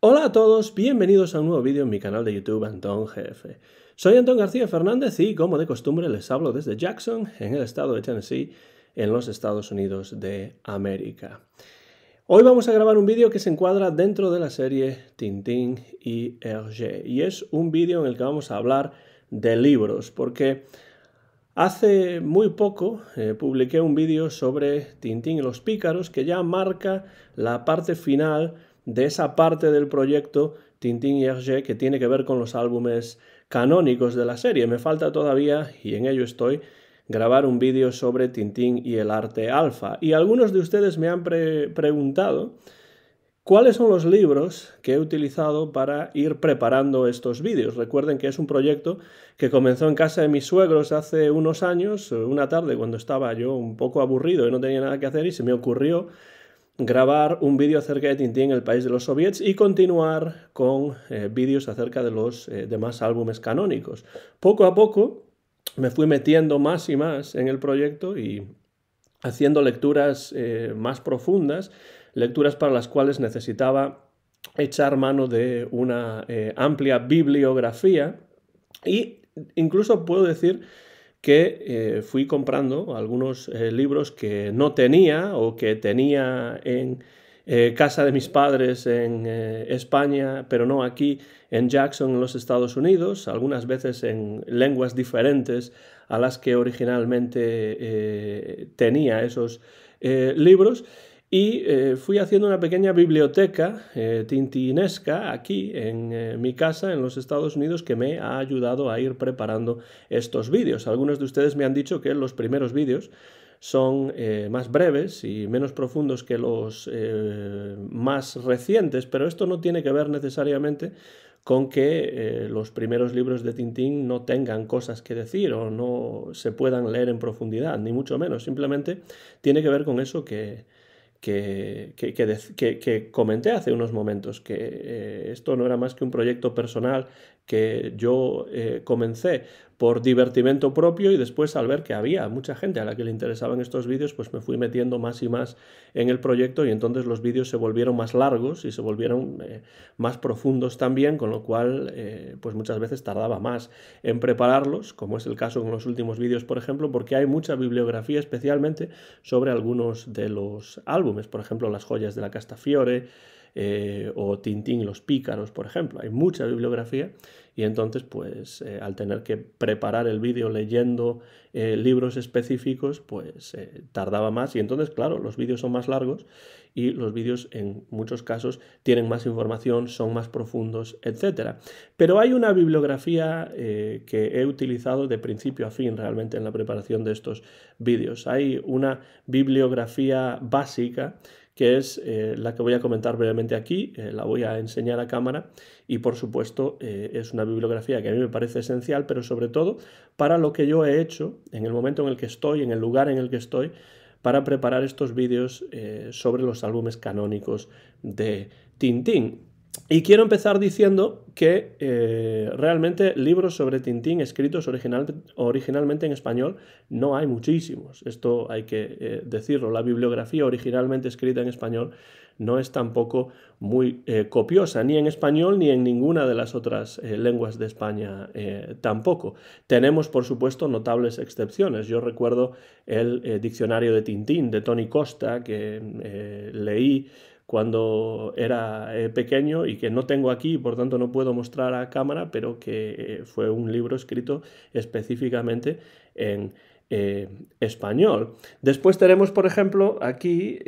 Hola a todos, bienvenidos a un nuevo vídeo en mi canal de YouTube Antón Jefe. Soy Antón García Fernández y como de costumbre les hablo desde Jackson, en el estado de Tennessee, en los Estados Unidos de América. Hoy vamos a grabar un vídeo que se encuadra dentro de la serie Tintín y Hergé y es un vídeo en el que vamos a hablar de libros porque hace muy poco eh, publiqué un vídeo sobre Tintín y los pícaros que ya marca la parte final de esa parte del proyecto Tintín y Hergé que tiene que ver con los álbumes canónicos de la serie. Me falta todavía, y en ello estoy, grabar un vídeo sobre Tintín y el arte alfa. Y algunos de ustedes me han preguntado cuáles son los libros que he utilizado para ir preparando estos vídeos. Recuerden que es un proyecto que comenzó en casa de mis suegros hace unos años, una tarde cuando estaba yo un poco aburrido y no tenía nada que hacer y se me ocurrió grabar un vídeo acerca de Tintín, el país de los soviets, y continuar con eh, vídeos acerca de los eh, demás álbumes canónicos. Poco a poco me fui metiendo más y más en el proyecto y haciendo lecturas eh, más profundas, lecturas para las cuales necesitaba echar mano de una amplia bibliografía y incluso puedo decir que eh, fui comprando algunos eh, libros que no tenía o que tenía en eh, casa de mis padres en España, pero no aquí en Jackson, en los Estados Unidos, algunas veces en lenguas diferentes a las que originalmente tenía esos libros y eh, fui haciendo una pequeña biblioteca eh, tintinesca aquí en eh, mi casa en los Estados Unidos que me ha ayudado a ir preparando estos vídeos. Algunos de ustedes me han dicho que los primeros vídeos son más breves y menos profundos que los más recientes, pero esto no tiene que ver necesariamente con que los primeros libros de Tintín no tengan cosas que decir o no se puedan leer en profundidad, ni mucho menos. Simplemente tiene que ver con eso que que, que, que, comenté hace unos momentos, que eh, esto no era más que un proyecto personal que yo eh, comencé por divertimento propio y después al ver que había mucha gente a la que le interesaban estos vídeos, pues me fui metiendo más y más en el proyecto y entonces los vídeos se volvieron más largos y se volvieron eh, más profundos también, con lo cual eh, pues muchas veces tardaba más en prepararlos, como es el caso con los últimos vídeos, por ejemplo, porque hay mucha bibliografía especialmente sobre algunos de los álbumes, por ejemplo, Las joyas de la Castafiore, eh, o Tintín los pícaros, por ejemplo. Hay mucha bibliografía y entonces, pues, eh, al tener que preparar el vídeo leyendo eh, libros específicos, pues tardaba más y entonces, claro, los vídeos son más largos y los vídeos en muchos casos tienen más información, son más profundos, etc. Pero hay una bibliografía que he utilizado de principio a fin realmente en la preparación de estos vídeos. Hay una bibliografía básica que es eh, la que voy a comentar brevemente aquí, eh, la voy a enseñar a cámara y por supuesto eh, es una bibliografía que a mí me parece esencial, pero sobre todo para lo que yo he hecho en el momento en el que estoy, en el lugar en el que estoy, para preparar estos vídeos sobre los álbumes canónicos de Tintín. Y quiero empezar diciendo que eh, realmente libros sobre Tintín escritos originalmente en español no hay muchísimos. Esto hay que eh, decirlo. La bibliografía originalmente escrita en español no es tampoco muy eh, copiosa, ni en español ni en ninguna de las otras lenguas de España tampoco. Tenemos, por supuesto, notables excepciones. Yo recuerdo el diccionario de Tintín de Tony Costa que leí cuando era eh, pequeño y que no tengo aquí y por tanto no puedo mostrar a cámara, pero que eh, fue un libro escrito específicamente en eh, español. Después tenemos, por ejemplo, aquí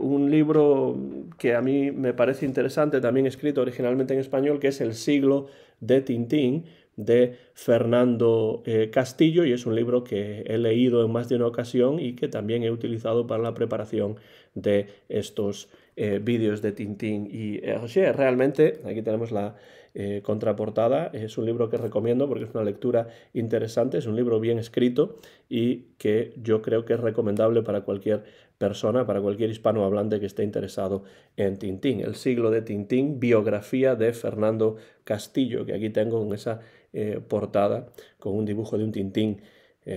un libro que a mí me parece interesante, también escrito originalmente en español, que es El siglo de Tintín, de Fernando Castillo y es un libro que he leído en más de una ocasión y que también he utilizado para la preparación de estos eh, vídeos de Tintín y Hergé. Eh, realmente, aquí tenemos la eh, contraportada, es un libro que recomiendo porque es una lectura interesante, es un libro bien escrito y que yo creo que es recomendable para cualquier persona, para cualquier hispanohablante que esté interesado en Tintín. El siglo de Tintín, biografía de Fernando Castillo, que aquí tengo en esa portada con un dibujo de un Tintín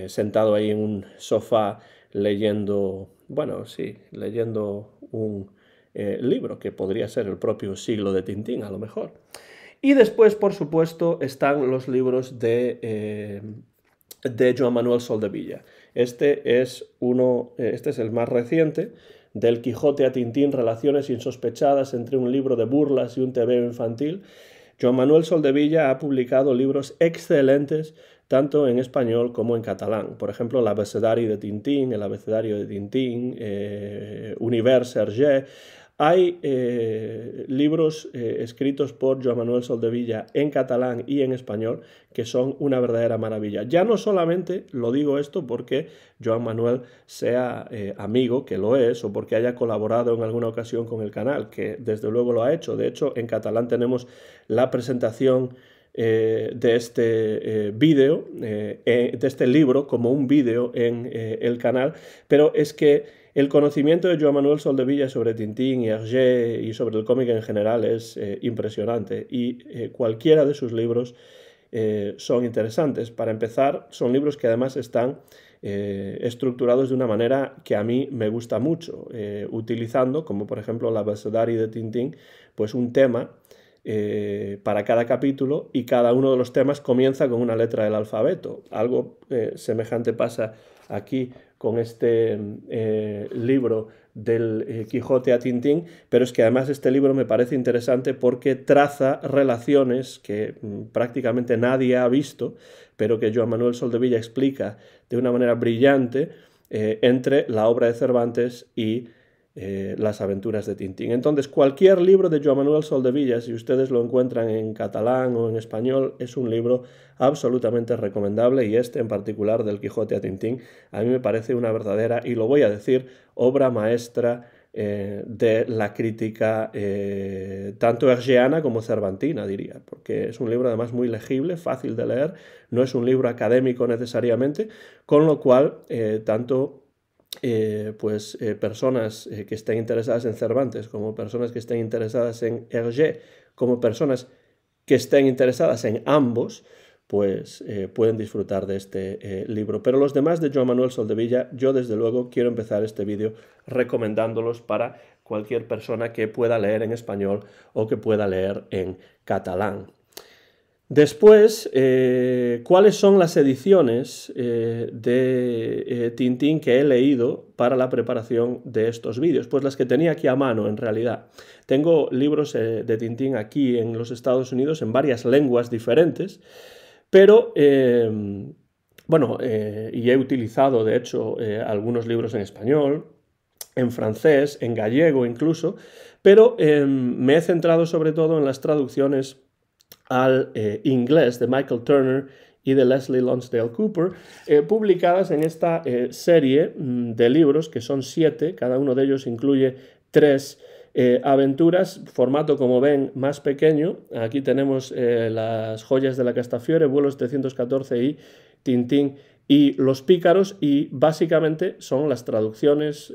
sentado ahí en un sofá leyendo, bueno, sí, leyendo un, eh, libro, que podría ser el propio siglo de Tintín, a lo mejor. Y después, por supuesto, están los libros de, eh, de Joan Manuel Soldevilla. Este es uno, eh, este es el más reciente, del Quijote a Tintín, relaciones insospechadas entre un libro de burlas y un tebeo infantil. Joan Manuel Soldevilla ha publicado libros excelentes tanto en español como en catalán. Por ejemplo, el abecedario de Tintín, el abecedario de Tintín, Univers Hergé. Hay eh, libros eh, escritos por Joan Manuel Soldevilla en catalán y en español que son una verdadera maravilla. Ya no solamente lo digo esto porque Joan Manuel sea eh, amigo, que lo es, o porque haya colaborado en alguna ocasión con el canal, que desde luego lo ha hecho. De hecho, en catalán tenemos la presentación de este vídeo, de este libro como un vídeo en el canal, pero es que el conocimiento de Joan Manuel Soldevilla sobre Tintín y Hergé y sobre el cómic en general es eh, impresionante y eh, cualquiera de sus libros eh, son interesantes. Para empezar, son libros que además están estructurados de una manera que a mí me gusta mucho, utilizando, como por ejemplo la abecedario de Tintín, pues un tema para cada capítulo y cada uno de los temas comienza con una letra del alfabeto. Algo semejante pasa aquí con este eh, libro del eh, Quijote a Tintín, pero es que además este libro me parece interesante porque traza relaciones que mm, prácticamente nadie ha visto, pero que Joan Manuel Soldevilla explica de una manera brillante eh, entre la obra de Cervantes y eh, las aventuras de Tintín. Entonces, cualquier libro de Joan Manuel Soldevilla, si ustedes lo encuentran en catalán o en español, es un libro absolutamente recomendable y este en particular del Quijote a Tintín, a mí me parece una verdadera, y lo voy a decir, obra maestra eh, de la crítica eh, tanto hergeana como cervantina, diría, porque es un libro además muy legible, fácil de leer, no es un libro académico necesariamente, con lo cual tanto eh, pues, eh, personas eh, que estén interesadas en Cervantes, como personas que estén interesadas en Hergé, como personas que estén interesadas en ambos, pues pueden disfrutar de este libro. Pero los demás de Joan Manuel Soldevilla, yo desde luego quiero empezar este vídeo recomendándolos para cualquier persona que pueda leer en español o que pueda leer en catalán. Después, eh, ¿cuáles son las ediciones eh, de eh, Tintín que he leído para la preparación de estos vídeos? Pues las que tenía aquí a mano, en realidad. Tengo libros de Tintín aquí en los Estados Unidos en varias lenguas diferentes, pero... bueno, y he utilizado de hecho algunos libros en español, en francés, en gallego incluso, pero em, me he centrado sobre todo en las traducciones al eh, inglés de Michael Turner y de Leslie Lonsdale Cooper, eh, publicadas en esta eh, serie mm, de libros, que son siete, cada uno de ellos incluye tres aventuras, formato como ven más pequeño. Aquí tenemos las joyas de la Castafiore, vuelos 314 y Tintín y los pícaros, y básicamente son las traducciones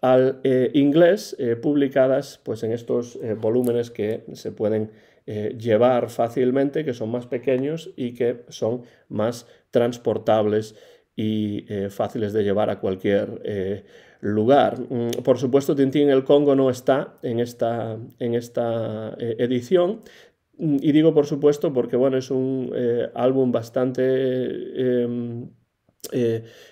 al inglés publicadas pues, en estos volúmenes que se pueden eh, llevar fácilmente, que son más pequeños y que son más transportables y eh, fáciles de llevar a cualquier eh, lugar. Mm, por supuesto, Tintín el Congo no está en esta, en esta edición. Mm, y digo por supuesto porque bueno, es un álbum bastante... Em,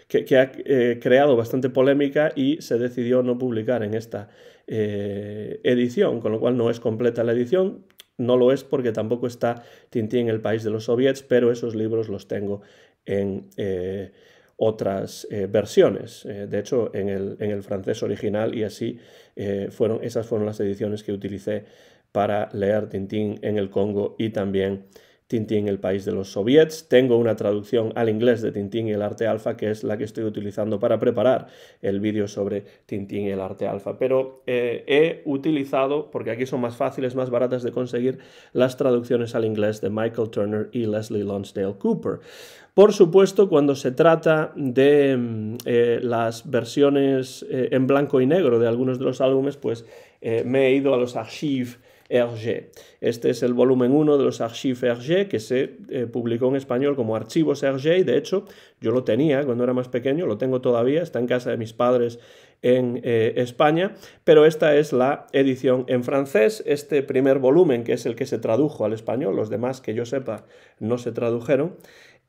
que, ha creado bastante polémica y se decidió no publicar en esta edición, con lo cual no es completa la edición, no lo es porque tampoco está Tintín en el país de los soviets, pero esos libros los tengo en eh, otras eh, versiones, eh, de hecho en el, en el, francés original y así fueron, esas fueron las ediciones que utilicé para leer Tintín en el Congo y también Tintín, el país de los soviets. Tengo una traducción al inglés de Tintín y el arte alfa, que es la que estoy utilizando para preparar el vídeo sobre Tintín y el arte alfa. Pero eh, he utilizado, porque aquí son más fáciles, más baratas de conseguir, las traducciones al inglés de Michael Turner y Leslie Lonsdale Cooper. Por supuesto, cuando se trata de mm, eh, las versiones eh, en blanco y negro de algunos de los álbumes, pues me he ido a los archivos... Hergé. Este es el volumen 1 de los Archives Hergé que se eh, publicó en español como Archivos Hergé de hecho yo lo tenía cuando era más pequeño, lo tengo todavía, está en casa de mis padres en eh, España, pero esta es la edición en francés, este primer volumen que es el que se tradujo al español, los demás que yo sepa no se tradujeron.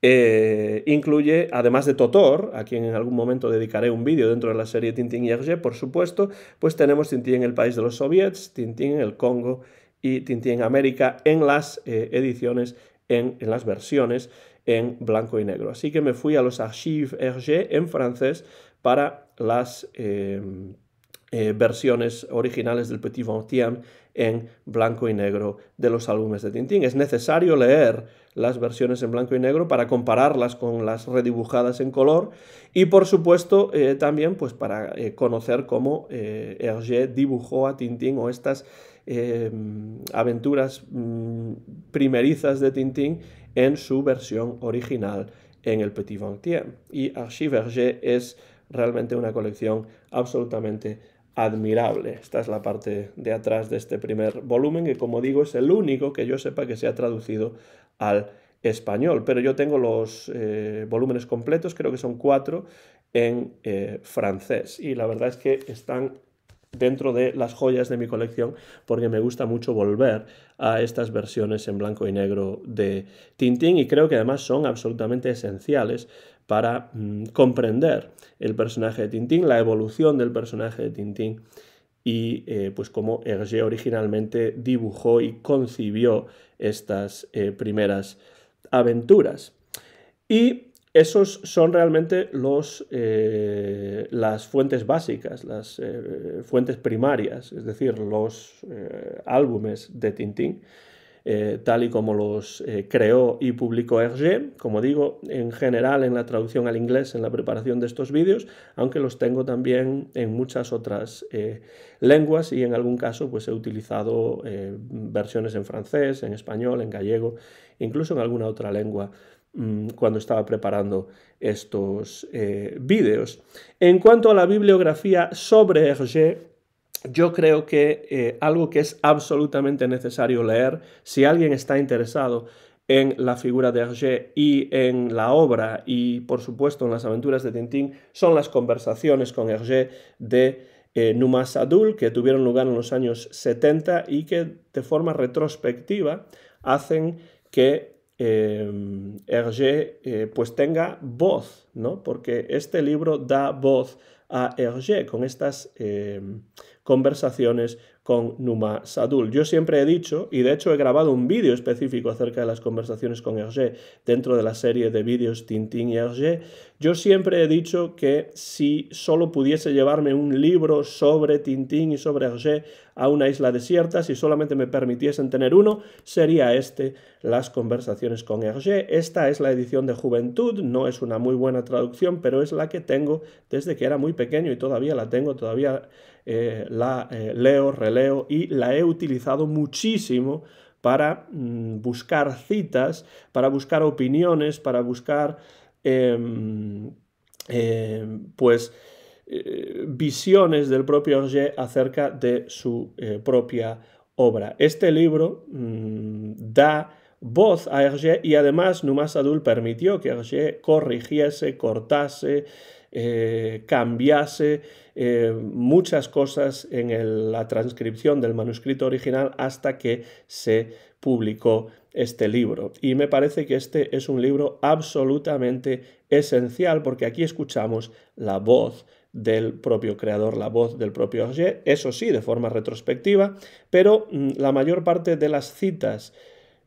Eh, incluye, además de Totor, a quien en algún momento dedicaré un vídeo dentro de la serie Tintín y Hergé, por supuesto, pues tenemos Tintín en el país de los soviets, Tintín en el Congo y Tintín en América en las eh, ediciones, en, las versiones en blanco y negro. Así que me fui a los Archives Hergé en francés para las eh, versiones originales del Petit Ventien en blanco y negro de los álbumes de Tintín. Es necesario leer las versiones en blanco y negro para compararlas con las redibujadas en color y por supuesto eh, también pues para eh, conocer cómo eh, Hergé dibujó a Tintín o estas aventuras mm, primerizas de Tintín en su versión original en el Petit Vingtième. Y Archive Hergé es realmente una colección absolutamente admirable. Esta es la parte de atrás de este primer volumen, que como digo es el único que yo sepa que se ha traducido al español, pero yo tengo los eh, volúmenes completos, creo que son cuatro, en eh, francés. Y la verdad es que están dentro de las joyas de mi colección porque me gusta mucho volver a estas versiones en blanco y negro de Tintín y creo que además son absolutamente esenciales para mm, comprender el personaje de Tintín, la evolución del personaje de Tintín y eh, pues cómo Hergé originalmente dibujó y concibió estas eh, primeras aventuras. Y esos son realmente los, eh, las fuentes básicas, las fuentes primarias, es decir, los álbumes de Tintín, eh, tal y como los eh, creó y publicó Hergé, como digo, en general en la traducción al inglés, en la preparación de estos vídeos, aunque los tengo también en muchas otras eh, lenguas y en algún caso pues he utilizado versiones en francés, en español, en gallego, incluso en alguna otra lengua mm, cuando estaba preparando estos vídeos. En cuanto a la bibliografía sobre Hergé, yo creo que eh, algo que es absolutamente necesario leer, si alguien está interesado en la figura de Hergé y en la obra y por supuesto en las aventuras de Tintín, son las conversaciones con Hergé de eh, Adul, que tuvieron lugar en los años 70 y que de forma retrospectiva hacen que eh, Hergé eh, pues tenga voz, ¿no? porque este libro da voz a Hergé con estas conversaciones con Numa Sadul. Yo siempre he dicho, y de hecho he grabado un vídeo específico acerca de las conversaciones con Hergé dentro de la serie de vídeos Tintín y Hergé, yo siempre he dicho que si solo pudiese llevarme un libro sobre Tintín y sobre Hergé a una isla desierta, si solamente me permitiesen tener uno, sería este, Las conversaciones con Hergé. Esta es la edición de Juventud, no es una muy buena traducción, pero es la que tengo desde que era muy pequeño y todavía la tengo, todavía eh, la eh, leo, releo y la he utilizado muchísimo para mm, buscar citas, para buscar opiniones, para buscar... Em, em, pues eh, visiones del propio Hergé acerca de su eh, propia obra. Este libro mm, da voz a Hergé y además Numas Adul permitió que Hergé corrigiese, cortase, eh, cambiase muchas cosas en la transcripción del manuscrito original hasta que se publicó este libro. Y me parece que este es un libro absolutamente esencial porque aquí escuchamos la voz del propio creador, la voz del propio Hergé, eso sí, de forma retrospectiva, pero mm, la mayor parte de las citas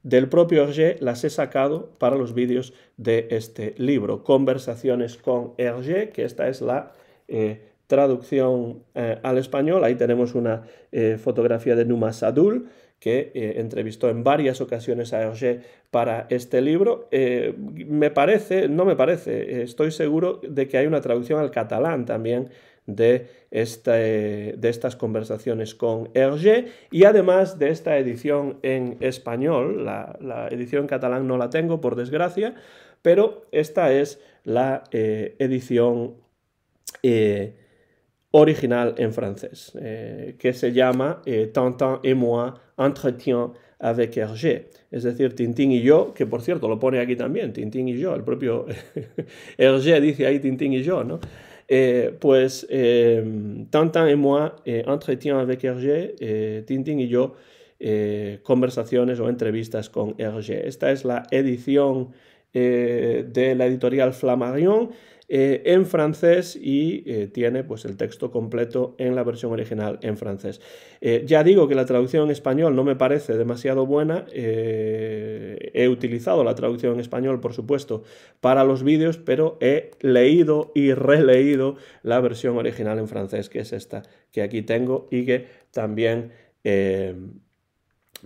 del propio Hergé las he sacado para los vídeos de este libro, Conversaciones con Hergé, que esta es la eh, traducción eh, al español. Ahí tenemos una eh, fotografía de Numa Sadul, que eh, entrevistó en varias ocasiones a Hergé para este libro. Eh, me parece, no me parece, eh, estoy seguro de que hay una traducción al catalán también de, este, de, estas conversaciones con Hergé y además de esta edición en español, la, edición catalán no la tengo por desgracia, pero esta es la edición original en francés, que se llama Tantin et moi entretien avec Hergé. Es decir, Tintín y yo, que por cierto lo pone aquí también, Tintín y yo, el propio Hergé dice ahí Tintín y yo, ¿no? Eh, pues eh, y moi, entre eh, entretien avec Hergé, eh, Tintín y yo, conversaciones o entrevistas con Hergé. Esta es la edición de la editorial Flammarion eh, en francés y eh, tiene pues, el texto completo en la versión original en francés. Eh, ya digo que la traducción en español no me parece demasiado buena. he utilizado la traducción en español, por supuesto, para los vídeos, pero he leído y releído la versión original en francés, que es esta que aquí tengo y que también...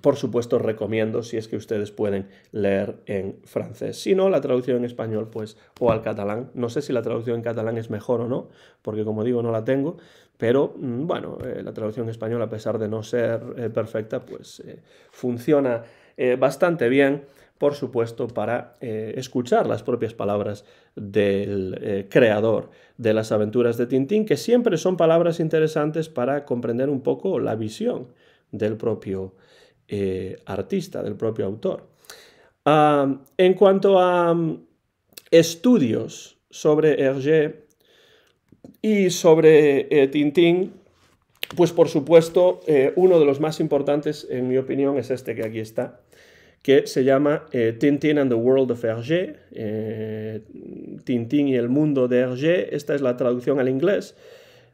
Por supuesto, recomiendo, si es que ustedes pueden leer en francés. Si no, la traducción en español, pues, o al catalán. No sé si la traducción en catalán es mejor o no, porque como digo, no la tengo. Pero mm, bueno, eh, la traducción en español, a pesar de no ser eh, perfecta, pues eh, funciona bastante bien, por supuesto, para escuchar las propias palabras del creador de las aventuras de Tintín, que siempre son palabras interesantes para comprender un poco la visión del propio eh, artista, del propio autor. en cuanto a estudios sobre Hergé y sobre eh, Tintín, pues por supuesto eh, uno de los más importantes, en mi opinión, es este que aquí está, que se llama Tintín and the World of Hergé, Tintín y el mundo de Hergé, esta es la traducción al inglés.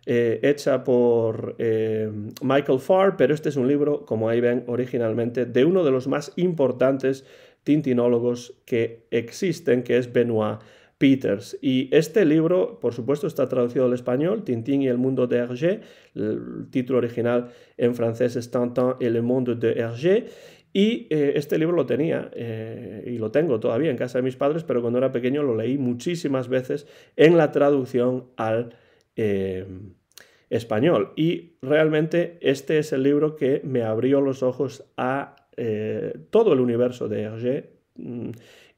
Eh, hecha por eh, Michael Farr, pero este es un libro, como ahí ven, originalmente de uno de los más importantes tintinólogos que existen, que es Benoit Peters. Y este libro, por supuesto, está traducido al español, Tintín y el mundo de Hergé, el título original en francés es Tintin et le monde de Hergé, y eh, este libro lo tenía y lo tengo todavía en casa de mis padres, pero cuando era pequeño lo leí muchísimas veces en la traducción al Em, español. Y realmente este es el libro que me abrió los ojos a eh, todo el universo de Hergé mm,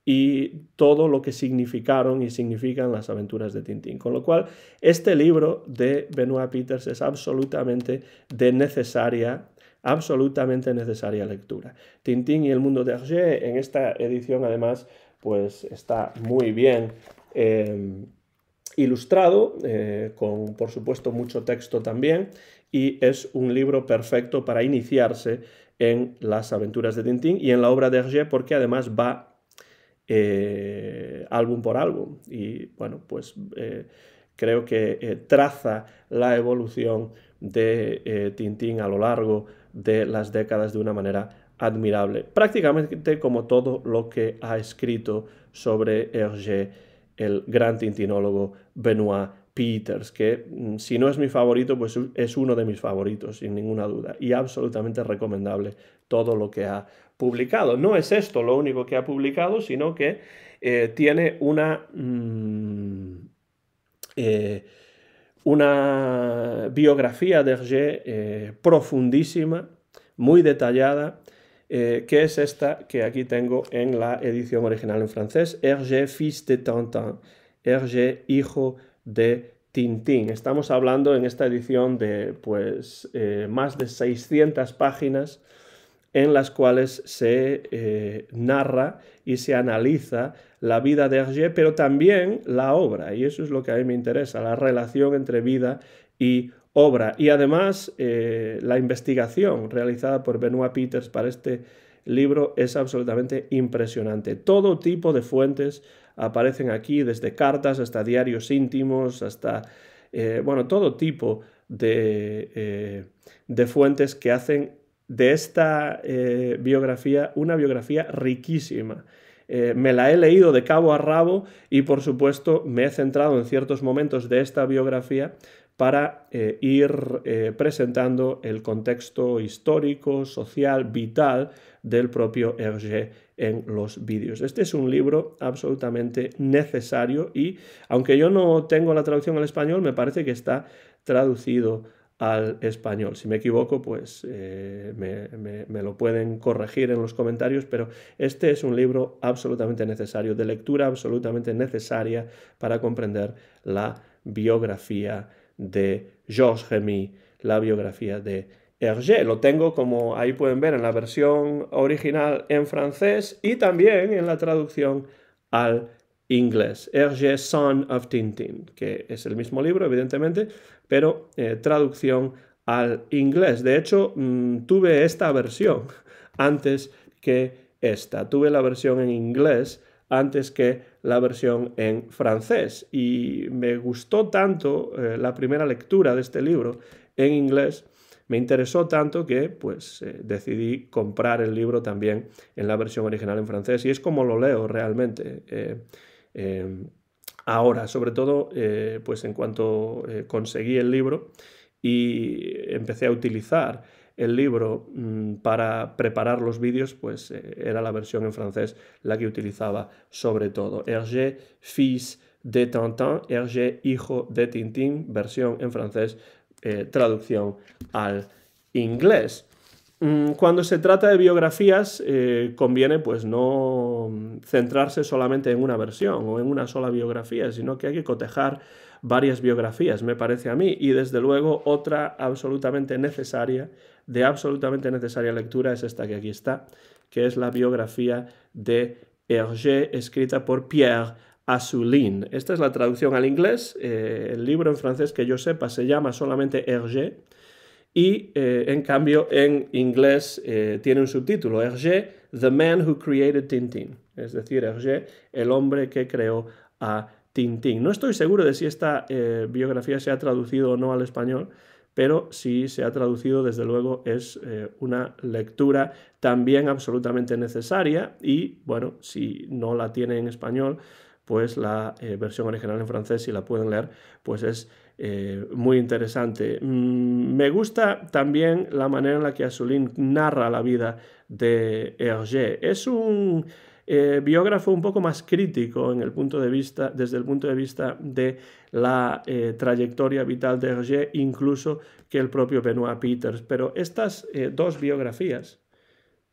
y todo lo que significaron y significan las aventuras de Tintín. Con lo cual, este libro de Benoit Peters es absolutamente de necesaria absolutamente necesaria lectura. Tintín y el mundo de Hergé en esta edición además pues está muy bien em, ilustrado, eh, con por supuesto mucho texto también, y es un libro perfecto para iniciarse en las aventuras de Tintín y en la obra de Hergé porque además va eh, álbum por álbum y bueno, pues eh, creo que traza la evolución de Tintín a lo largo de las décadas de una manera admirable, prácticamente como todo lo que ha escrito sobre Hergé el gran tintinólogo Benoit Peters, que mm, si no es mi favorito, pues es uno de mis favoritos, sin ninguna duda, y absolutamente recomendable todo lo que ha publicado. No es esto lo único que ha publicado, sino que eh, tiene una, mm, eh, una biografía de Hergé eh, profundísima, muy detallada, eh, que es esta que aquí tengo en la edición original en francés, Hergé, fils de Tintin, Hergé, hijo de Tintín. Estamos hablando en esta edición de pues, eh, más de 600 páginas en las cuales se eh, narra y se analiza la vida de Hergé, pero también la obra, y eso es lo que a mí me interesa, la relación entre vida y obra y además, eh, la investigación realizada por Benoit Peters para este libro es absolutamente impresionante. Todo tipo de fuentes aparecen aquí, desde cartas hasta diarios íntimos, hasta, eh, bueno, todo tipo eh, de, fuentes que hacen de esta biografía una biografía riquísima. me la he leído de cabo a rabo y por supuesto me he centrado en ciertos momentos de esta biografía para eh, ir eh, presentando el contexto histórico, social, vital del propio Hergé en los vídeos. Este es un libro absolutamente necesario y aunque yo no tengo la traducción al español, me parece que está traducido al español. Si me equivoco, pues eh, me, lo pueden corregir en los comentarios, pero este es un libro absolutamente necesario, de lectura absolutamente necesaria para comprender la biografía de Georges Remy, la biografía de Hergé. Lo tengo como ahí pueden ver en la versión original en francés y también en la traducción al inglés. Hergé, Son of Tintin, que es el mismo libro, evidentemente, pero eh, traducción al inglés. De hecho, mm, tuve esta versión antes que esta. Tuve la versión en inglés antes que la versión en francés. Y me gustó tanto eh, la primera lectura de este libro en inglés, me interesó tanto que pues eh, decidí comprar el libro también en la versión original en francés. Y es como lo leo realmente. Eh, em, ahora, sobre todo, pues en cuanto conseguí el libro y empecé a utilizar el libro mm, para preparar los vídeos, pues eh, era la versión en francés la que utilizaba sobre todo. Hergé, fils de Tintin, Hergé, hijo de Tintin, versión en francés, eh, traducción al inglés. Mm, cuando se trata de biografías, eh, conviene pues no mm, centrarse solamente en una versión o en una sola biografía, sino que hay que cotejar varias biografías, me parece a mí, y desde luego otra absolutamente necesaria de absolutamente necesaria lectura es esta que aquí está, que es la biografía de Hergé escrita por Pierre azulín Esta es la traducción al inglés. Eh, el libro en francés que yo sepa se llama solamente Hergé y eh, en cambio en inglés eh, tiene un subtítulo, Hergé, The Man Who Created Tintin. Es decir, Hergé, el hombre que creó a Tintin. No estoy seguro de si esta biografía se ha traducido o no al español pero si se ha traducido, desde luego es eh, una lectura también absolutamente necesaria y, bueno, si no la tiene en español, pues la eh, versión original en francés, si la pueden leer, pues es eh, muy interesante. Mm, me gusta también la manera en la que Azulín narra la vida de Hergé. Es un eh, biógrafo un poco más crítico en el punto de vista, desde el punto de vista de la eh, trayectoria vital de Roger, incluso que el propio Benoit Peters. Pero estas eh, dos biografías,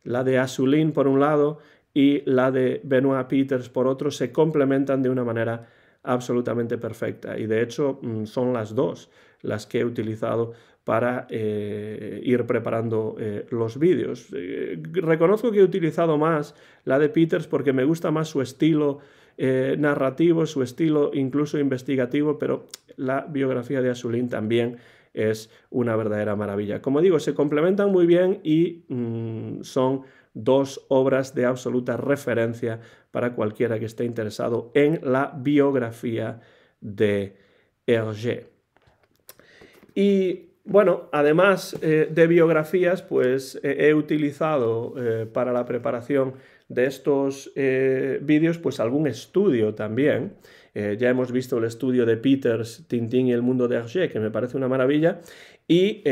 la de Azulín por un lado y la de Benoit Peters por otro, se complementan de una manera absolutamente perfecta. Y de hecho mm, son las dos las que he utilizado para eh, ir preparando eh, los vídeos. Eh, reconozco que he utilizado más la de Peters porque me gusta más su estilo narrativo, su estilo incluso investigativo, pero la biografía de Asulín también es una verdadera maravilla. Como digo, se complementan muy bien y mm, son dos obras de absoluta referencia para cualquiera que esté interesado en la biografía de Hergé. Y bueno, además eh, de biografías, pues eh, he utilizado eh, para la preparación de estos vídeos, pues algún estudio también. ya hemos visto el estudio de Peters, Tintín y el mundo de Hergé, que me parece una maravilla. Y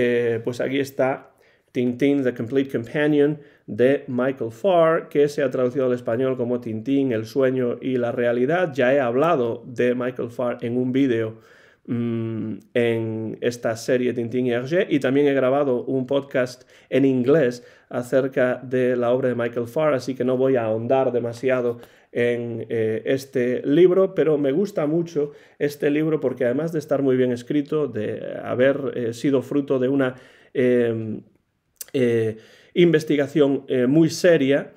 pues aquí está Tintín, The Complete Companion de Michael Farr, que se ha traducido al español como Tintín, el sueño y la realidad. Ya he hablado de Michael Farr en un vídeo Mm, en esta serie Tintín y Hergé y también he grabado un podcast en inglés acerca de la obra de Michael Farr, así que no voy a ahondar demasiado en eh, este libro, pero me gusta mucho este libro porque además de estar muy bien escrito, de haber eh, sido fruto de una em, eh, investigación muy seria,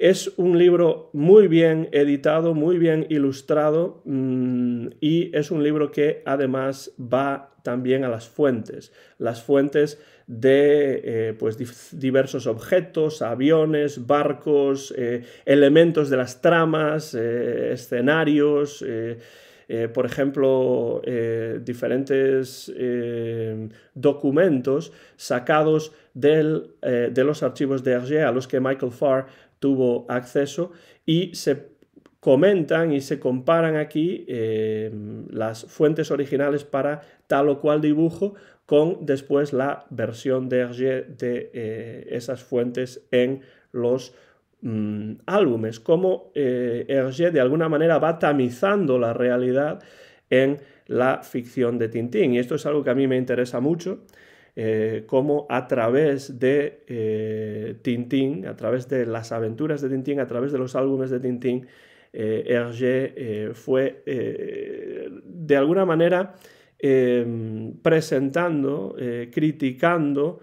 es un libro muy bien editado, muy bien ilustrado mm, y es un libro que además va también a las fuentes, las fuentes de eh, pues, diversos objetos, aviones, barcos, eh, elementos de las tramas, eh, escenarios. por ejemplo, diferentes documentos sacados de los archivos de Hergé a los que Michael Farr tuvo acceso y se comentan y se comparan aquí eh, las fuentes originales para tal o cual dibujo con después la versión de Hergé de eh, esas fuentes en los mm, álbumes, como eh, Hergé de alguna manera va tamizando la realidad en la ficción de Tintín. Y esto es algo que a mí me interesa mucho eh, cómo a través de eh, Tintín, a través de las aventuras de Tintín, a través de los álbumes de Tintín, eh, Hergé eh, fue eh, de alguna manera em, presentando, criticando,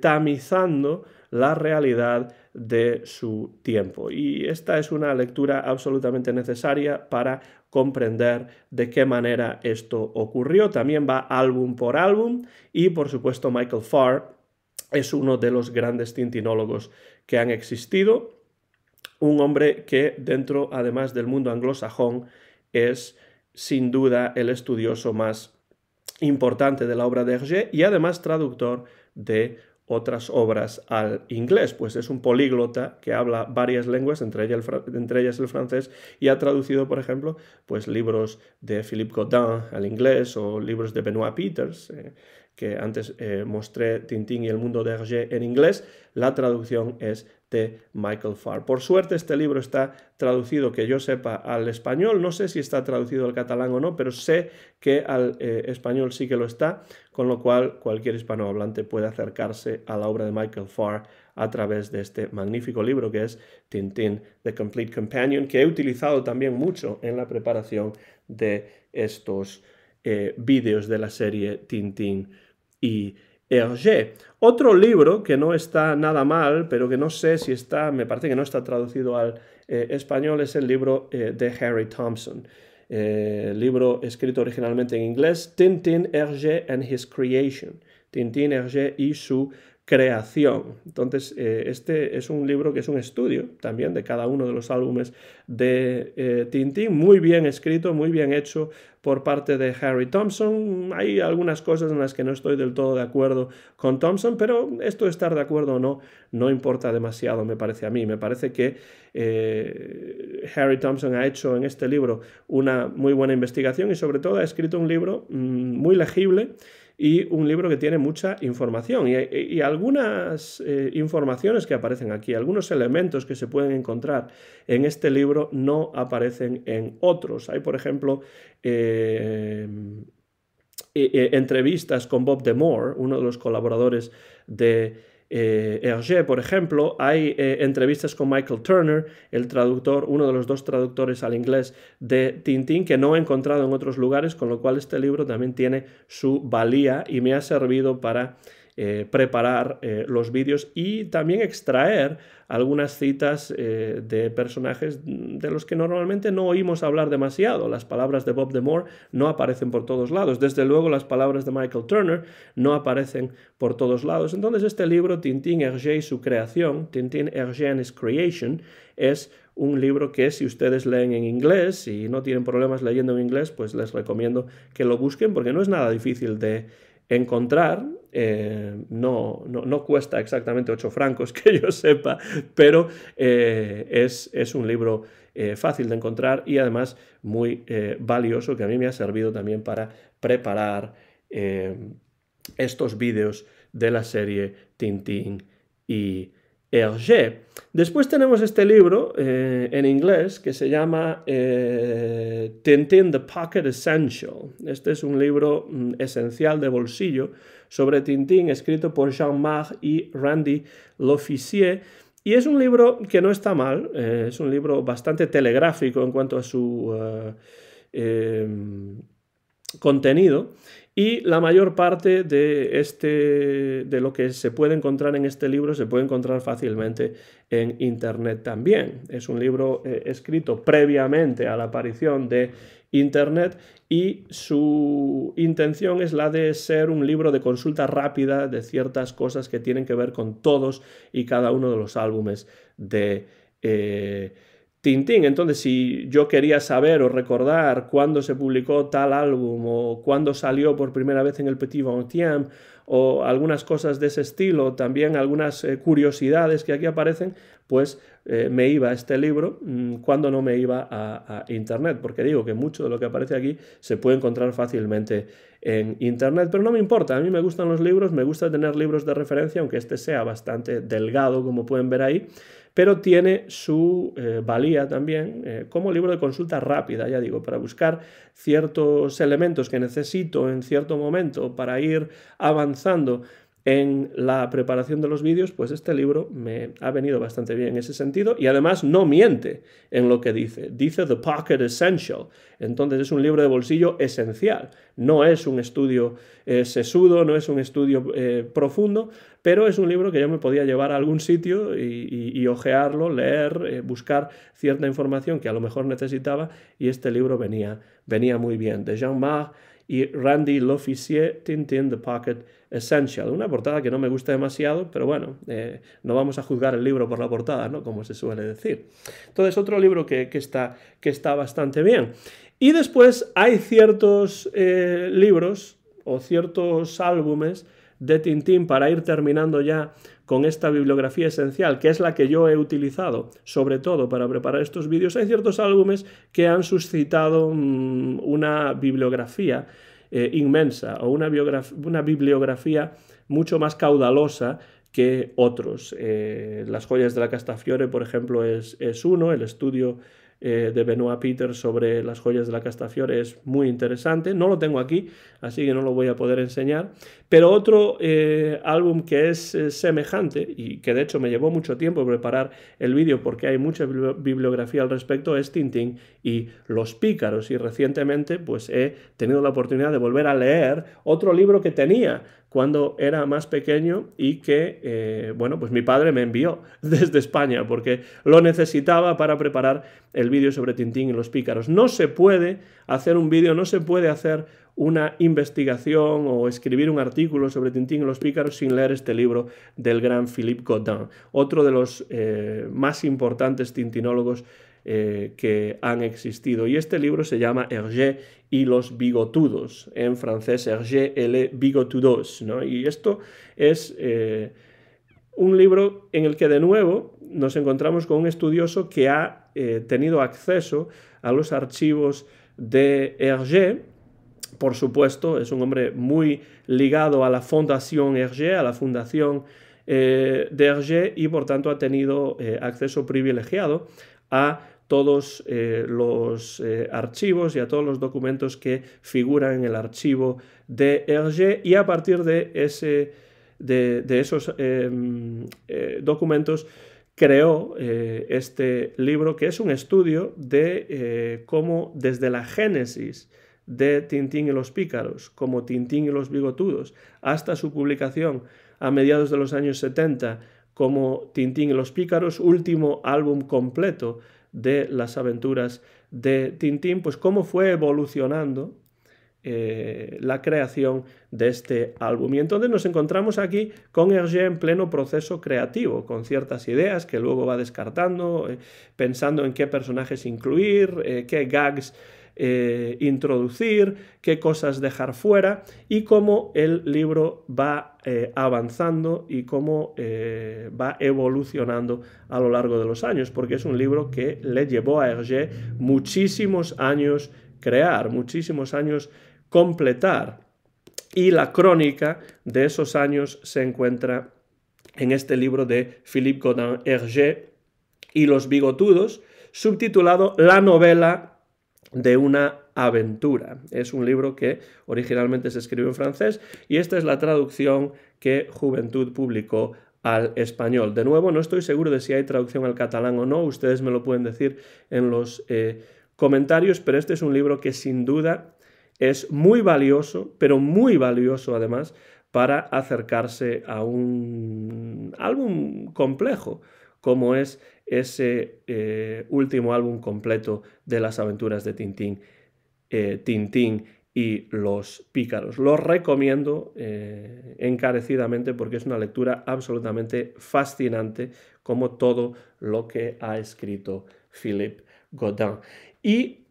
tamizando la realidad de su tiempo. Y esta es una lectura absolutamente necesaria para comprender de qué manera esto ocurrió. También va álbum por álbum y por supuesto Michael Farr es uno de los grandes tintinólogos que han existido, un hombre que dentro además del mundo anglosajón es sin duda el estudioso más importante de la obra de Hergé y además traductor de otras obras al inglés, pues es un políglota que habla varias lenguas, entre ellas el, entre ellas el francés, y ha traducido, por ejemplo, pues libros de Philippe Godin al inglés o libros de Benoit Peters, eh, que antes eh, mostré Tintín y el mundo de Hergé en inglés, la traducción es de Michael Farr. Por suerte este libro está traducido, que yo sepa, al español. No sé si está traducido al catalán o no, pero sé que al eh, español sí que lo está, con lo cual cualquier hispanohablante puede acercarse a la obra de Michael Farr a través de este magnífico libro que es Tintín, The Complete Companion, que he utilizado también mucho en la preparación de estos eh, vídeos de la serie Tintín y Hergé. Otro libro que no está nada mal, pero que no sé si está, me parece que no está traducido al eh, español, es el libro eh, de Harry Thompson. Eh, libro escrito originalmente en inglés, Tintin, Hergé and His Creation. Tintin, Hergé y su creación. Entonces, eh, este es un libro que es un estudio también de cada uno de los álbumes de eh, Tintín, muy bien escrito, muy bien hecho por parte de Harry Thompson. Hay algunas cosas en las que no estoy del todo de acuerdo con Thompson, pero esto de estar de acuerdo o no no importa demasiado, me parece a mí. Me parece que eh, Harry Thompson ha hecho en este libro una muy buena investigación y sobre todo ha escrito un libro mm, muy legible y un libro que tiene mucha información y, algunas eh, informaciones que aparecen aquí, algunos elementos que se pueden encontrar en este libro no aparecen en otros. Hay, por ejemplo, eh, e, e, entrevistas con Bob DeMore, uno de los colaboradores de eh, Hergé, por ejemplo, hay eh, entrevistas con Michael Turner, el traductor, uno de los dos traductores al inglés de Tintín, que no he encontrado en otros lugares, con lo cual este libro también tiene su valía y me ha servido para eh, preparar eh, los vídeos y también extraer algunas citas eh, de personajes de los que normalmente no oímos hablar demasiado. Las palabras de Bob DeMore no aparecen por todos lados. Desde luego las palabras de Michael Turner no aparecen por todos lados. Entonces este libro, Tintín Hergé y su creación, Tintín Hergé and his creation, es un libro que si ustedes leen en inglés y no tienen problemas leyendo en inglés, pues les recomiendo que lo busquen porque no es nada difícil de encontrar. Eh, no, no, cuesta exactamente 8 francos, que yo sepa, pero eh, es, es, un libro eh, fácil de encontrar y además muy valioso, que a mí me ha servido también para preparar estos vídeos de la serie Tintín y e Después tenemos este libro eh, en inglés que se llama eh, Tintin the Pocket Essential. Este es un libro mm, esencial de bolsillo sobre Tintín escrito por Jean Marc y Randy L'Officier. Y es un libro que no está mal, eh, es un libro bastante telegráfico en cuanto a su contenido y la mayor parte de, este, de lo que se puede encontrar en este libro se puede encontrar fácilmente en Internet también. Es un libro eh, escrito previamente a la aparición de Internet y su intención es la de ser un libro de consulta rápida de ciertas cosas que tienen que ver con todos y cada uno de los álbumes de... Eh, Tintín. Entonces, si yo quería saber o recordar cuándo se publicó tal álbum o cuándo salió por primera vez en el Petit Vautien o algunas cosas de ese estilo, también algunas eh, curiosidades que aquí aparecen, pues eh, me iba a este libro mm, cuando no me iba a, a Internet, porque digo que mucho de lo que aparece aquí se puede encontrar fácilmente en Internet, pero no me importa, a mí me gustan los libros, me gusta tener libros de referencia, aunque este sea bastante delgado, como pueden ver ahí, pero tiene su eh, valía también eh, como libro de consulta rápida, ya digo, para buscar ciertos elementos que necesito en cierto momento para ir avanzando en la preparación de los vídeos, pues este libro me ha venido bastante bien en ese sentido y además no miente en lo que dice. Dice The Pocket Essential, entonces es un libro de bolsillo esencial. No es un estudio eh, sesudo, no es un estudio eh, profundo, pero es un libro que yo me podía llevar a algún sitio y, ojearlo, leer, eh, buscar cierta información que a lo mejor necesitaba y este libro venía, venía muy bien. De Jean-Marc y Randy L'Officier, Tintin, The Pocket Essential, una portada que no me gusta demasiado, pero bueno, eh, no vamos a juzgar el libro por la portada, ¿no? Como se suele decir. Entonces, otro libro que, está, que está bastante bien. Y después hay ciertos eh, libros o ciertos álbumes de Tintín para ir terminando ya con esta bibliografía esencial, que es la que yo he utilizado, sobre todo para preparar estos vídeos, hay ciertos álbumes que han suscitado mm, una bibliografía eh, inmensa o una, bibliografía mucho más caudalosa que otros. Eh, las joyas de la Castafiore, por ejemplo, es, es uno, el estudio eh, de Benoit Peter sobre las joyas de la Castafiore es muy interesante. No lo tengo aquí, así que no lo voy a poder enseñar. Pero otro eh, álbum que es eh, semejante y que de hecho me llevó mucho tiempo preparar el vídeo porque hay mucha bibliografía al respecto es Tintín y Los Pícaros. Y recientemente pues he tenido la oportunidad de volver a leer otro libro que tenía cuando era más pequeño y que, eh, bueno, pues mi padre me envió desde España porque lo necesitaba para preparar el vídeo sobre Tintín y los pícaros. No se puede hacer un vídeo, no se puede hacer una investigación o escribir un artículo sobre Tintín y los pícaros sin leer este libro del gran Philippe Godin, otro de los eh, más importantes tintinólogos eh, que han existido. Y este libro se llama Hergé y los bigotudos, en francés Hergé et les bigotudos. Y esto es eh, un libro en el que de nuevo nos encontramos con un estudioso que ha eh, tenido acceso a los archivos de Hergé, por supuesto, es un hombre muy ligado a la Fundación Hergé, a la Fundación de Hergé, y por tanto ha tenido acceso privilegiado a todos eh, los eh, archivos y a todos los documentos que figuran en el archivo de Hergé y a partir de, ese, de, esos em, eh, documentos creó este libro que es un estudio de cómo desde la génesis de Tintín y los pícaros, como Tintín y los bigotudos, hasta su publicación a mediados de los años 70 como Tintín y los pícaros, último álbum completo de las aventuras de Tintín, pues cómo fue evolucionando eh, la creación de este álbum. Y entonces nos encontramos aquí con Hergé en pleno proceso creativo, con ciertas ideas que luego va descartando, eh, pensando en qué personajes incluir, eh, qué gags eh, introducir, qué cosas dejar fuera y cómo el libro va eh, avanzando y cómo eh, va evolucionando a lo largo de los años, porque es un libro que le llevó a Hergé muchísimos años crear, muchísimos años completar. Y la crónica de esos años se encuentra en este libro de Philippe Godin Hergé y los bigotudos, subtitulado La novela de una aventura. Es un libro que originalmente se escribió en francés y esta es la traducción que Juventud publicó al español. De nuevo, no estoy seguro de si hay traducción al catalán o no, ustedes me lo pueden decir en los eh, comentarios, pero este es un libro que sin duda es muy valioso, pero muy valioso además, para acercarse a un álbum complejo como es ese eh, último álbum completo de las aventuras de Tintín, eh, y los pícaros. Lo recomiendo eh, encarecidamente porque es una lectura absolutamente fascinante como todo lo que ha escrito Philippe Godin. Y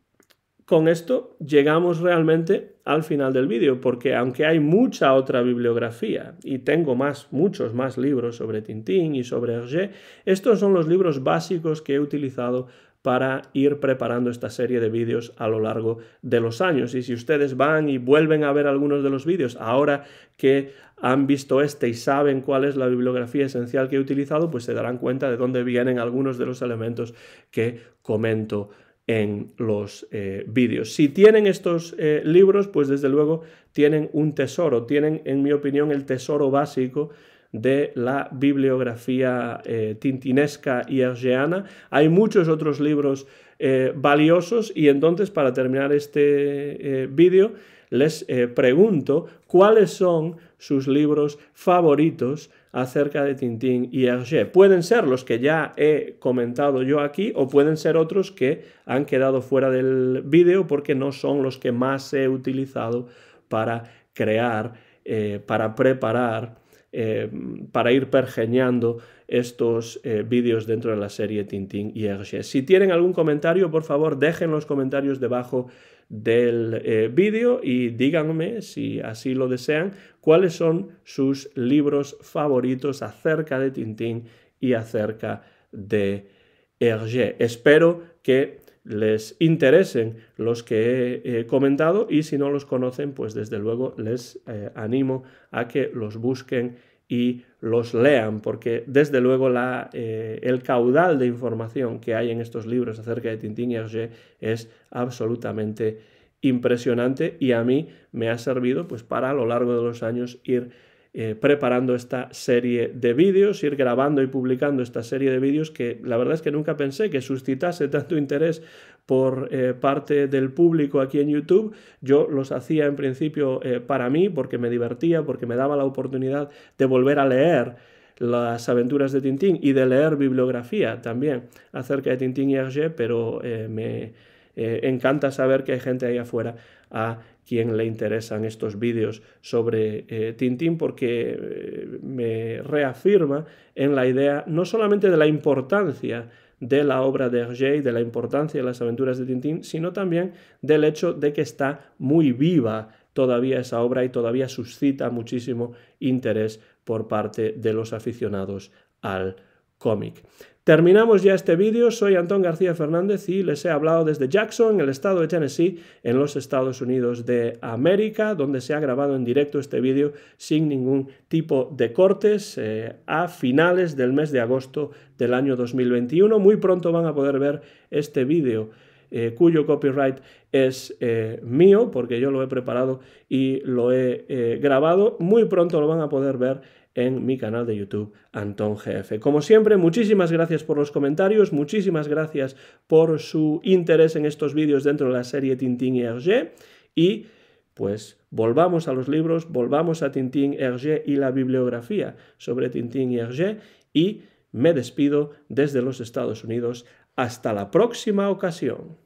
con esto llegamos realmente al final del vídeo, porque aunque hay mucha otra bibliografía, y tengo más, muchos más libros sobre Tintín y sobre Hergé, estos son los libros básicos que he utilizado para ir preparando esta serie de vídeos a lo largo de los años. Y si ustedes van y vuelven a ver algunos de los vídeos ahora que han visto este y saben cuál es la bibliografía esencial que he utilizado, pues se darán cuenta de dónde vienen algunos de los elementos que comento en los eh, vídeos. Si tienen estos eh, libros, pues desde luego tienen un tesoro, tienen en mi opinión el tesoro básico de la bibliografía eh, tintinesca y argeana. Hay muchos otros libros valiosos y entonces para terminar este vídeo les pregunto cuáles son sus libros favoritos acerca de Tintín y Hergé. Pueden ser los que ya he comentado yo aquí o pueden ser otros que han quedado fuera del vídeo porque no son los que más he utilizado para crear, eh, para preparar, eh, para ir pergeñando estos eh, vídeos dentro de la serie Tintín y Hergé. Si tienen algún comentario, por favor, dejen los comentarios debajo del eh, vídeo y díganme, si así lo desean, cuáles son sus libros favoritos acerca de Tintín y acerca de Hergé. Espero que les interesen los que he comentado y si no los conocen, pues desde luego les eh, animo a que los busquen y los lean, porque desde luego la, eh, el caudal de información que hay en estos libros acerca de Tintín y Hergé es absolutamente impresionante y a mí me ha servido pues para a lo largo de los años ir eh, preparando esta serie de vídeos, ir grabando y publicando esta serie de vídeos que la verdad es que nunca pensé que suscitase tanto interés por eh, parte del público aquí en YouTube. Yo los hacía en principio eh, para mí porque me divertía, porque me daba la oportunidad de volver a leer las aventuras de Tintín y de leer bibliografía también acerca de Tintín y Hergé, pero me... encanta saber que hay gente ahí afuera a quien le interesan estos vídeos sobre eh, Tintín porque eh, me reafirma en la idea no solamente de la importancia de la obra de Hergé y de la importancia de las aventuras de Tintín, sino también del hecho de que está muy viva todavía esa obra y todavía suscita muchísimo interés por parte de los aficionados al cómic. Terminamos ya este vídeo, soy Antón García Fernández y les he hablado desde Jackson, el estado de Tennessee, en los Estados Unidos de América, donde se ha grabado en directo este vídeo sin ningún tipo de cortes eh, a finales del mes de agosto del año 2021. Muy pronto van a poder ver este vídeo. Eh, cuyo copyright es eh, mío, porque yo lo he preparado y lo he grabado. Muy pronto lo van a poder ver en mi canal de YouTube Antón GF. Como siempre, muchísimas gracias por los comentarios, muchísimas gracias por su interés en estos vídeos dentro de la serie Tintín y Hergé y pues volvamos a los libros, volvamos a Tintín, Hergé y la bibliografía sobre Tintín y Hergé y me despido desde los Estados Unidos. Hasta la próxima ocasión.